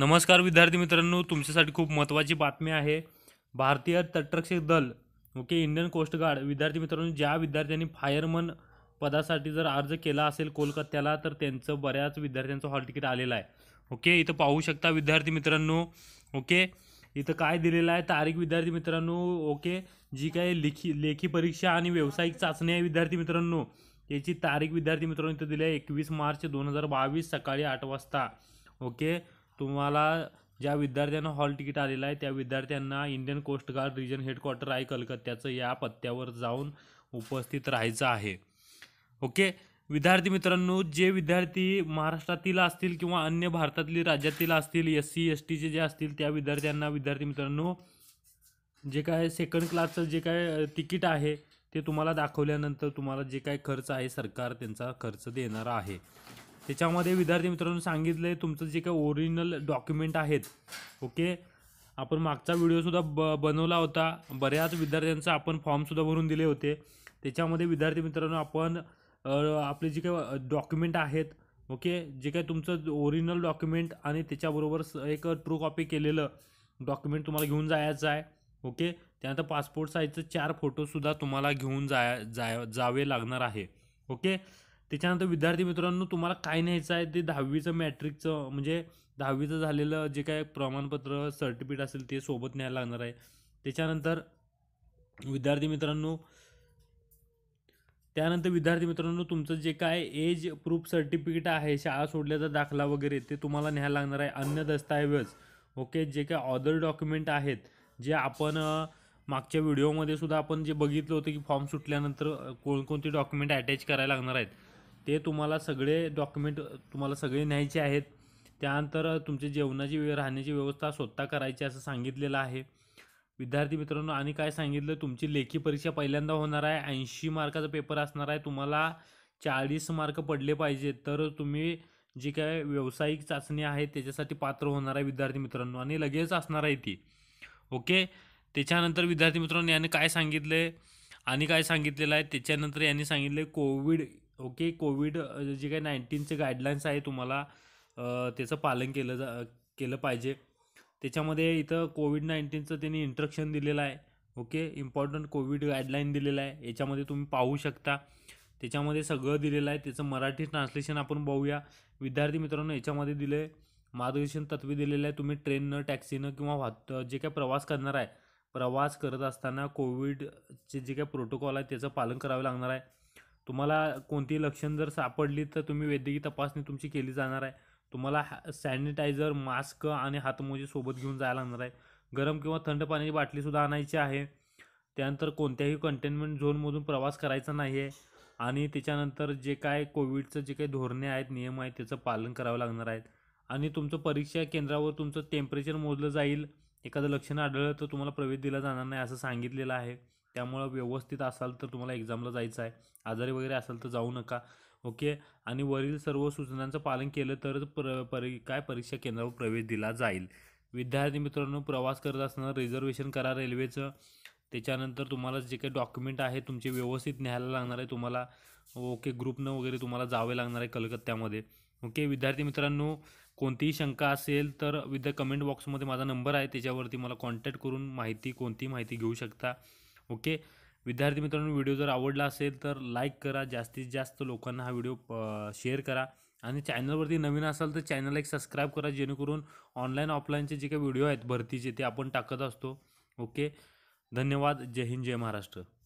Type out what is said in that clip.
नमस्कार विद्यार्थी मित्रांनो तुमच्यासाठी खूप महत्त्वाची बातमी आहे भारतीय तटरक्षक दल ओके इंडियन कोस्ट गार्ड विद्यार्थी मित्रांनो ज्या विद्यार्थ्यांनी फायरमन पदासाठी जर अर्ज केला असेल कोलकात्याला तर त्यांचं बऱ्याच विद्यार्थ्यांचं हॉल तिकीट आलेलं आहे ओके इथं पाहू शकता विद्यार्थी मित्रांनो ओके इथं काय दिलेलं आहे तारीख विद्यार्थी मित्रांनो ओके जी काय लेखी लेखी परीक्षा आणि व्यावसायिक चाचणी आहे विद्यार्थी मित्रांनो याची तारीख विद्यार्थी मित्रांनो इथं दिली आहे एकवीस मार्च दोन हजार बावीस सकाळी आठ वाजता ओके तुम्हाला ज्या विद्यार्थ्यांना हॉल तिकीट आलेलं आहे त्या विद्यार्थ्यांना Indian coast guard region headquarter आहे कलकत्त्याचं या पत्त्यावर जाऊन उपस्थित राहायचं आहे ओके विद्यार्थी मित्रांनो जे विद्यार्थी महाराष्ट्रातील असतील किंवा अन्य भारतातील राज्यातील असतील एस सी एस टीचे जे असतील त्या विद्यार्थ्यांना विद्यार्थी मित्रांनो जे काय सेकंड क्लासचं जे काय तिकीट आहे ते तुम्हाला दाखवल्यानंतर तुम्हाला जे काय खर्च आहे सरकार त्यांचा खर्च देणार आहे त्याच्यामध्ये विद्यार्थी मित्रांनो सांगितलं तुमचं जे काही ओरिजिनल डॉक्युमेंट आहेत ओके आपण मागचा व्हिडिओसुद्धा ब बनवला होता बऱ्याच विद्यार्थ्यांचा आपण फॉर्मसुद्धा भरून दिले होते त्याच्यामध्ये विद्यार्थी मित्रांनो आपण आपले जे काही डॉक्युमेंट आहेत ओके जे काही तुमचं ओरिजिनल डॉक्युमेंट आणि त्याच्याबरोबर एक ट्रू कॉपी केलेलं डॉक्युमेंट तुम्हाला घेऊन जायचं आहे ओके त्यानंतर पासपोर्ट साईजचं चार फोटोसुद्धा तुम्हाला घेऊन जाय जावे लागणार आहे ओके त्याच्यानंतर विद्यार्थी मित्रांनो तुम्हाला काय न्यायचं आहे ते दहावीचं मॅट्रिकचं म्हणजे दहावीचं झालेलं जे काय प्रमाणपत्र सर्टिफिकेट असेल ते सोबत न्यायला लागणार आहे त्याच्यानंतर विद्यार्थी मित्रांनो त्यानंतर विद्यार्थी मित्रांनो तुमचं जे काय एज प्रूफ सर्टिफिकेट आहे शाळा सोडल्याचा दाखला वगैरे ते तुम्हाला न्यायला लागणार आहे अन्य दस्तऐवज ओके जे काय ऑदर डॉक्युमेंट आहेत जे आपण मागच्या व्हिडिओमध्ये सुद्धा आपण जे बघितलं होतं की फॉर्म सुटल्यानंतर कोणकोणते डॉक्युमेंट अटॅच करायला लागणार आहेत ते तुम्हाला सगळे डॉक्युमेंट तुम्हाला सगळे न्यायचे आहेत त्यानंतर तुमचे जेवणाची वेळ राहण्याची व्यवस्था स्वतः करायची असं सांगितलेलं आहे विद्यार्थी मित्रांनो आणि काय सांगितलं तुमची लेखी परीक्षा पहिल्यांदा होणार आहे ऐंशी मार्काचा पेपर असणार आहे तुम्हाला चाळीस मार्क पडले पाहिजे तर तुम्ही जी काय व्यावसायिक चाचणी आहे त्याच्यासाठी पात्र होणार आहे विद्यार्थी मित्रांनो आणि लगेच असणार आहे ती ओके त्याच्यानंतर विद्यार्थी मित्रांनो याने काय सांगितले आणि काय सांगितलेलं आहे त्याच्यानंतर यांनी सांगितले कोविड ओके कोविड जे काही नाईन्टीनचे गाईडलाईन्स आहे तुम्हाला त्याचं पालन केलं जा केलं पाहिजे त्याच्यामध्ये इथं कोविड नाईन्टीनचं त्यांनी इंट्रक्शन दिलेलं आहे ओके इम्पॉर्टंट कोविड गाईडलाईन दिलेलं आहे याच्यामध्ये तुम्ही पाहू शकता त्याच्यामध्ये सगळं दिलेलं आहे त्याचं मराठी ट्रान्सलेशन आपण बघूया विद्यार्थी मित्रांनो याच्यामध्ये दिलं आहे मार्गदर्शन तत्वे दिलेलं आहे तुम्ही ट्रेननं टॅक्सीनं किंवा वाहत जे काही प्रवास करणार आहे प्रवास करत असताना कोविडचे जे काही प्रोटोकॉल आहे त्याचं पालन करावे लागणार आहे तुम्हाला कोणती लक्षण जर सापडली तर तुम्ही वैद्यकीय तपासणी तुमची केली जाणार आहे तुम्हाला सॅनिटायझर मास्क आणि हातमोजे सोबत घेऊन जायला लागणार आहे गरम किंवा थंड पाण्याची बाटलीसुद्धा आणायची आहे त्यानंतर कोणत्याही कंटेनमेंट झोनमधून प्रवास करायचा नाही आहे आणि त्याच्यानंतर जे काय कोविडचं जे काही धोरणे आहेत नियम आहेत त्याचं पालन करावं लागणार आहेत आणि तुमचं परीक्षा केंद्रावर तुमचं टेम्परेचर मोजलं जाईल एखादं लक्षण आढळलं तर तुम्हाला प्रवेश दिला जाणार नाही असं सांगितलेलं आहे त्यामुळं व्यवस्थित असाल तर तुम्हाला एक्झामला जायचं आहे आजारी वगैरे असाल तर जाऊ नका ओके आणि वरील सर्व सूचनांचं पालन केलं तरच प्र परी काय परीक्षा केंद्रावर प्रवेश दिला जाईल विद्यार्थी मित्रांनो प्रवास करत असताना रिझर्वेशन करा रेल्वेचं त्याच्यानंतर तुम्हाला जे काही डॉक्युमेंट आहे तुमचे व्यवस्थित न्यायला लागणार आहे तुम्हाला ओके ग्रुपनं वगैरे तुम्हाला जावे लागणार आहे कलकत्त्यामध्ये ओके विद्यार्थी मित्रांनो कोणतीही शंका असेल तर विद्या कमेंट बॉक्समध्ये माझा नंबर आहे त्याच्यावरती मला कॉन्टॅक्ट करून माहिती कोणतीही माहिती घेऊ शकता ओके विद्यार्थी मित्रांनो व्हिडिओ जर आवडला असेल तर लाईक करा जास्तीत जास्त लोकांना हा व्हिडिओ शेअर करा आणि चॅनलवरती नवीन असाल तर चॅनलला एक सबस्क्राईब करा जेणेकरून ऑनलाईन ऑफलाईनचे जे काही व्हिडिओ आहेत भरतीचे ते आपण टाकत असतो ओके धन्यवाद जय हिंद जय महाराष्ट्र